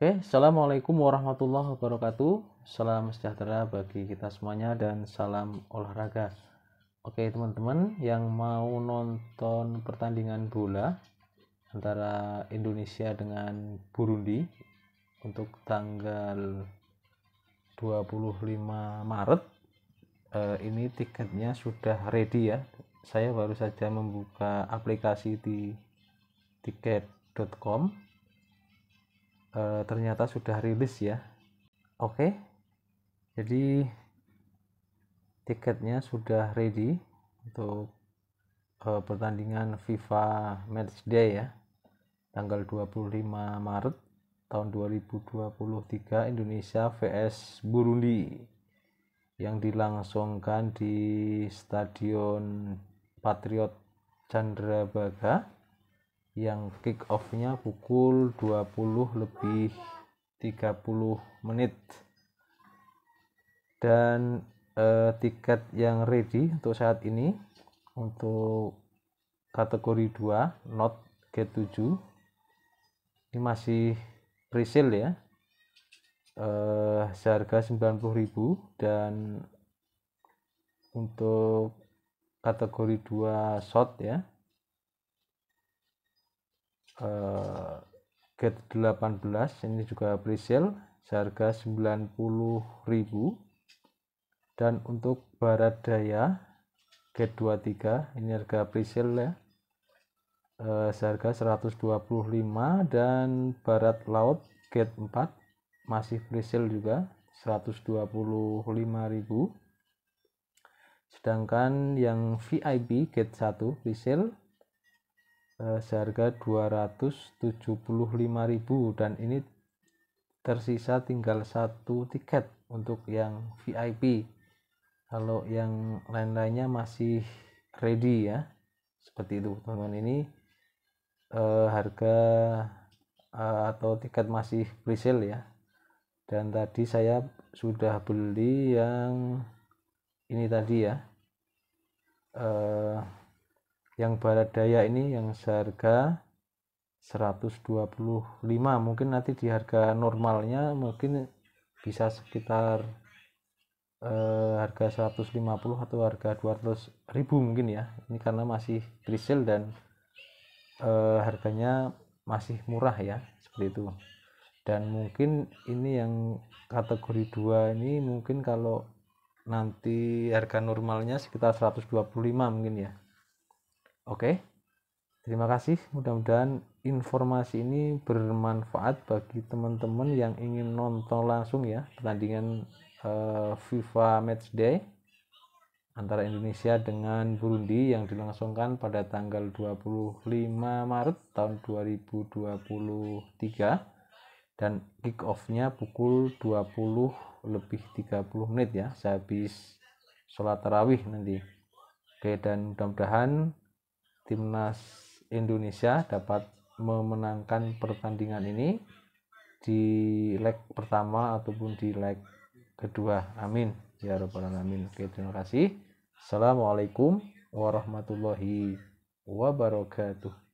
Oke, Assalamualaikum warahmatullahi wabarakatuh. Salam sejahtera bagi kita semuanya dan salam olahraga. Oke teman-teman yang mau nonton pertandingan bola antara Indonesia dengan Burundi untuk tanggal 25 Maret eh, ini tiketnya sudah ready ya. Saya baru saja membuka aplikasi di tiket.com e, ternyata sudah rilis ya oke jadi tiketnya sudah ready untuk e, pertandingan FIFA Match Day ya tanggal 25 Maret tahun 2023 Indonesia vs Burundi yang dilangsungkan di Stadion Patriot Baga yang kick off-nya pukul 20 lebih 30 menit dan eh, tiket yang ready untuk saat ini untuk kategori 2 not G7 ini masih presale ya eh, seharga 90.000 dan untuk kategori 2 shot ya g eh, gate 18 ini juga presale seharga 90.000 dan untuk barat daya gate 23 ini harga presale ya eh, seharga 125 dan barat laut gate 4 masih presale juga 125.000 sedangkan yang VIP gate 1 presale Eh, seharga 275.000 dan ini tersisa tinggal satu tiket untuk yang VIP kalau yang lain-lainnya masih ready ya seperti itu teman-teman ini eh, harga eh, atau tiket masih presale ya dan tadi saya sudah beli yang ini tadi ya eh, yang barat daya ini yang seharga 125 mungkin nanti di harga normalnya mungkin bisa sekitar eh, harga 150 atau harga 200 ribu mungkin ya ini karena masih presale dan eh, harganya masih murah ya seperti itu dan mungkin ini yang kategori dua ini mungkin kalau nanti harga normalnya sekitar 125 mungkin ya Oke, terima kasih. Mudah-mudahan informasi ini bermanfaat bagi teman-teman yang ingin nonton langsung ya pertandingan uh, FIFA Day antara Indonesia dengan Burundi yang dilangsungkan pada tanggal 25 Maret tahun 2023 dan kick off-nya pukul 20 lebih 30 menit ya sehabis sholat tarawih nanti oke dan mudah-mudahan timnas Indonesia dapat memenangkan pertandingan ini di leg pertama ataupun di leg kedua. Amin. Ya Rabbal Alamin. Oke, terima kasih. Assalamualaikum warahmatullahi wabarakatuh.